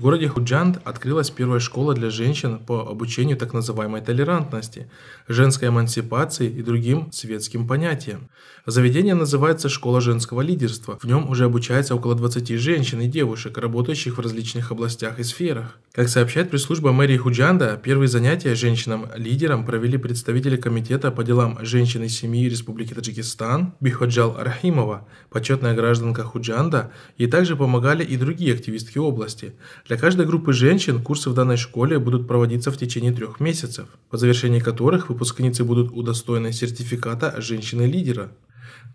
В городе Худжанд открылась первая школа для женщин по обучению так называемой толерантности, женской эмансипации и другим светским понятиям. Заведение называется «Школа женского лидерства». В нем уже обучается около 20 женщин и девушек, работающих в различных областях и сферах. Как сообщает пресс-служба мэрии Худжанда, первые занятия женщинам-лидерам провели представители Комитета по делам женщин и семьи Республики Таджикистан Биходжал Архимова, почетная гражданка Худжанда, и также помогали и другие активистки области. Для каждой группы женщин курсы в данной школе будут проводиться в течение трех месяцев, по завершении которых выпускницы будут удостоены сертификата «Женщины-лидера».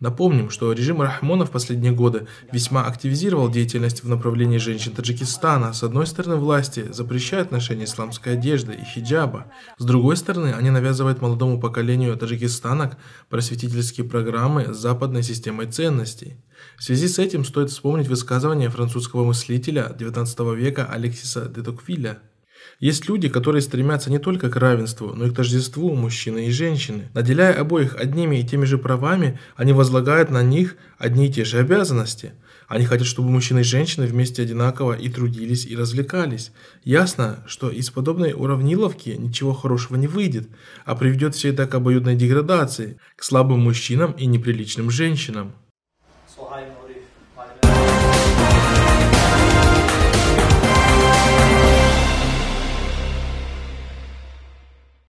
Напомним, что режим Рахмона в последние годы весьма активизировал деятельность в направлении женщин Таджикистана. С одной стороны, власти запрещают ношение исламской одежды и хиджаба. С другой стороны, они навязывают молодому поколению таджикистанок просветительские программы с западной системой ценностей. В связи с этим стоит вспомнить высказывание французского мыслителя XIX века Алексиса де Токвиля – есть люди, которые стремятся не только к равенству, но и к тождеству мужчины и женщины. Наделяя обоих одними и теми же правами, они возлагают на них одни и те же обязанности. Они хотят, чтобы мужчины и женщины вместе одинаково и трудились, и развлекались. Ясно, что из подобной уравниловки ничего хорошего не выйдет, а приведет все это к обоюдной деградации, к слабым мужчинам и неприличным женщинам.